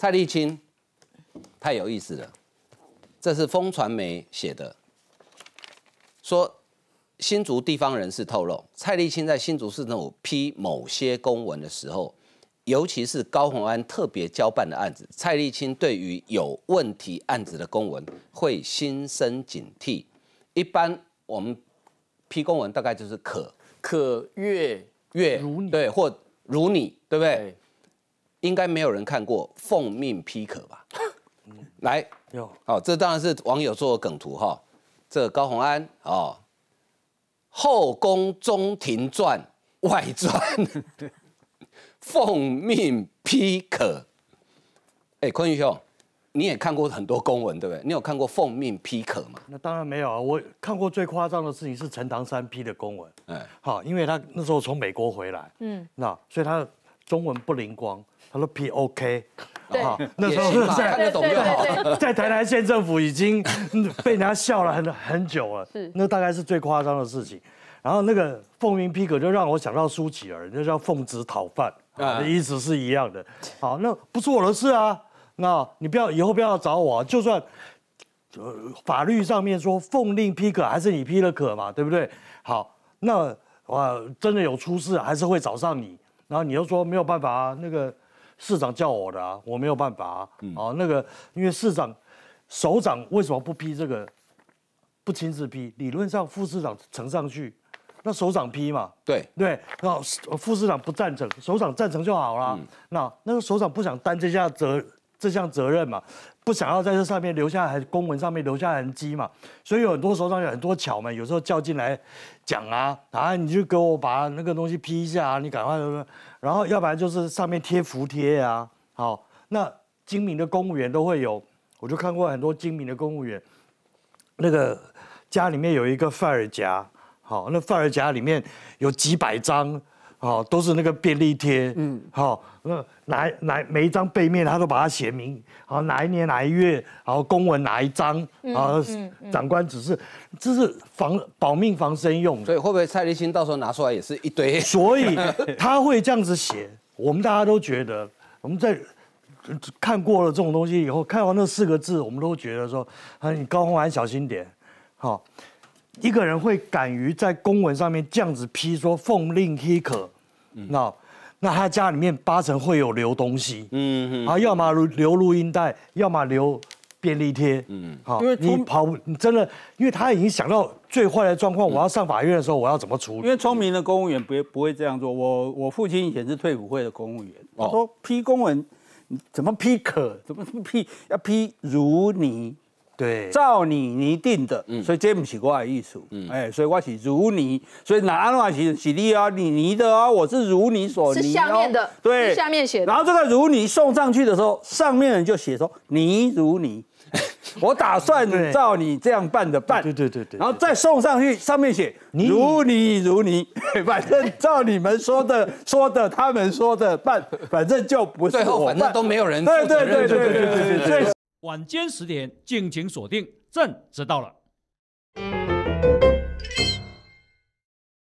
蔡立青，太有意思了。这是风传媒写的，说新竹地方人士透露，蔡立青在新竹市政府批某些公文的时候，尤其是高鸿安特别交办的案子，蔡立青对于有问题案子的公文会心生警惕。一般我们批公文大概就是可、可、越、越，对，或如你，对不对？应该没有人看过奉命批可吧？来，有，好，这当然是网友做的梗图哈。这高洪安啊，《后宫中庭传外传》，奉命批可。哎，坤宇兄，你也看过很多公文对不对？你有看过奉命批可吗？那当然没有啊，我看过最夸张的事情是陈唐三批的公文。哎，好，因为他那时候从美国回来，嗯，那所以他。中文不灵光，他说 P OK，好那时候在在台南县政府已经 被人家笑了很很久了，是那大概是最夸张的事情。然后那个奉命批可就让我想到苏乞儿，那叫奉旨讨饭啊，意思是一样的。好，那不是我的事啊，那你不要以后不要找我，就算法律上面说奉令批可，还是你批了可嘛，对不对？好，那我真的有出事还是会找上你。然后你又说没有办法啊，那个市长叫我的啊，我没有办法啊。啊，那个因为市长、首长为什么不批这个？不亲自批，理论上副市长呈上去，那首长批嘛。对对，然副市长不赞成，首长赞成就好了。那那个首长不想担这下责。这项责任嘛，不想要在这上面留下还公文上面留下痕迹嘛，所以有很多时候上有很多巧嘛，有时候叫进来讲啊啊，你就给我把那个东西批一下，啊，你赶快，然后要不然就是上面贴符贴啊，好，那精明的公务员都会有，我就看过很多精明的公务员，那个家里面有一个范儿夹，好，那范儿夹里面有几百张。哦，都是那个便利贴，嗯，好，那哪哪每一张背面他都把它写明，好哪一年哪一月，然后公文哪一张，啊，长官只是这是防保命防身用，所以会不会蔡立新到时候拿出来也是一堆？所以他会这样子写，我们大家都觉得，我们在看过了这种东西以后，看完那四个字，我们都觉得说，啊，你高红安小心点，好。一个人会敢于在公文上面这样子批说奉令黑可，那那他家里面八成会有留东西，嗯，啊，要么留录音带，要么留便利贴，嗯，好，因为你跑，你真的，因为他已经想到最坏的状况，我要上法院的时候，我要怎么处理？因为聪明的公务员不不会这样做。我我父亲以前是退伍会的公务员，他说批公文怎么批可，怎么批要批如你对，照你拟定的，所以这不奇怪的艺术。哎，所以我是如你，所以哪哪是是你啊，你泥的啊？我是如你所，是下面的，对，下面写的。然后这个如你送上去的时候，上面人就写说泥如泥。我打算照你这样办的办，对对对对。然后再送上去，上面写如泥如泥，反正照你们说的说的，他们说的办，反正就不是最后，反正都没有人对对对对对对对。晚间十点，敬请锁定。朕知道了。